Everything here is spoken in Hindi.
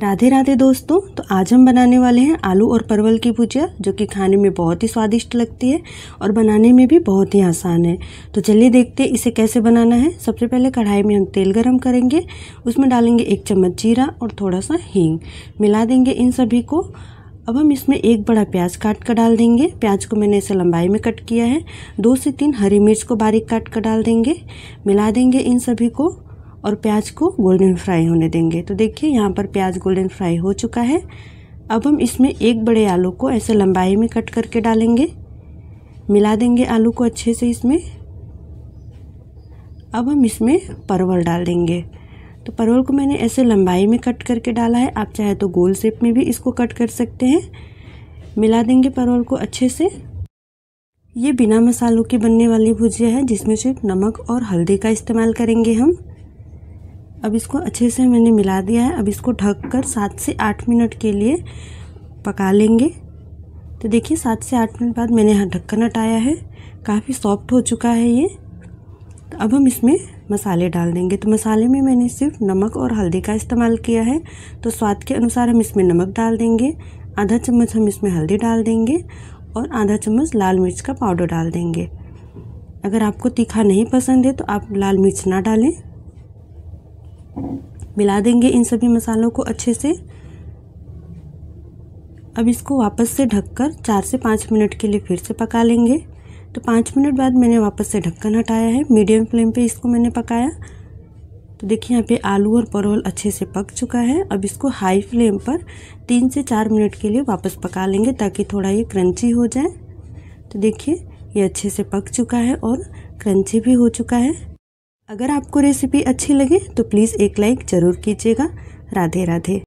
राधे राधे दोस्तों तो आज हम बनाने वाले हैं आलू और परवल की भुजिया जो कि खाने में बहुत ही स्वादिष्ट लगती है और बनाने में भी बहुत ही आसान है तो चलिए देखते हैं इसे कैसे बनाना है सबसे पहले कढ़ाई में हम तेल गरम करेंगे उसमें डालेंगे एक चम्मच जीरा और थोड़ा सा हींग मिला देंगे इन सभी को अब हम इसमें एक बड़ा प्याज काट कर डाल देंगे प्याज को मैंने इसे लंबाई में कट किया है दो से तीन हरी मिर्च को बारीक काट कर डाल देंगे मिला देंगे इन सभी को और प्याज को गोल्डन फ्राई होने देंगे तो देखिए यहाँ पर प्याज गोल्डन फ्राई हो चुका है अब हम इसमें एक बड़े आलू को ऐसे लंबाई में कट करके डालेंगे मिला देंगे आलू को अच्छे से इसमें अब हम इसमें परवल डाल देंगे तो परवल को मैंने ऐसे लंबाई में कट करके डाला है आप चाहे तो गोल शेप में भी इसको कट कर सकते हैं मिला देंगे परवल को अच्छे से ये बिना मसालों की बनने वाली भुजिया है जिसमें सिर्फ नमक और हल्दी का इस्तेमाल करेंगे हम अब इसको अच्छे से मैंने मिला दिया है अब इसको ढक कर सात से आठ मिनट के लिए पका लेंगे तो देखिए सात से आठ मिनट बाद मैंने यहाँ ढक्कन हटाया है काफ़ी सॉफ्ट हो चुका है ये तो अब हम इसमें मसाले डाल देंगे तो मसाले में मैंने सिर्फ नमक और हल्दी का इस्तेमाल किया है तो स्वाद के अनुसार हम इसमें नमक डाल देंगे आधा चम्मच हम इसमें हल्दी डाल देंगे और आधा चम्मच लाल मिर्च का पाउडर डाल देंगे अगर आपको तीखा नहीं पसंद है तो आप लाल मिर्च ना डालें मिला देंगे इन सभी मसालों को अच्छे से अब इसको वापस से ढककर चार से पाँच मिनट के लिए फिर से पका लेंगे तो पाँच मिनट बाद मैंने वापस से ढक्कन हटाया है मीडियम फ्लेम पे इसको मैंने पकाया तो देखिए यहाँ पे आलू और परवल अच्छे से पक चुका है अब इसको हाई फ्लेम पर तीन से चार मिनट के लिए वापस पका लेंगे ताकि थोड़ा ये क्रंची हो जाए तो देखिए ये अच्छे से पक चुका है और क्रंची भी हो चुका है अगर आपको रेसिपी अच्छी लगे तो प्लीज़ एक लाइक ज़रूर कीजिएगा राधे राधे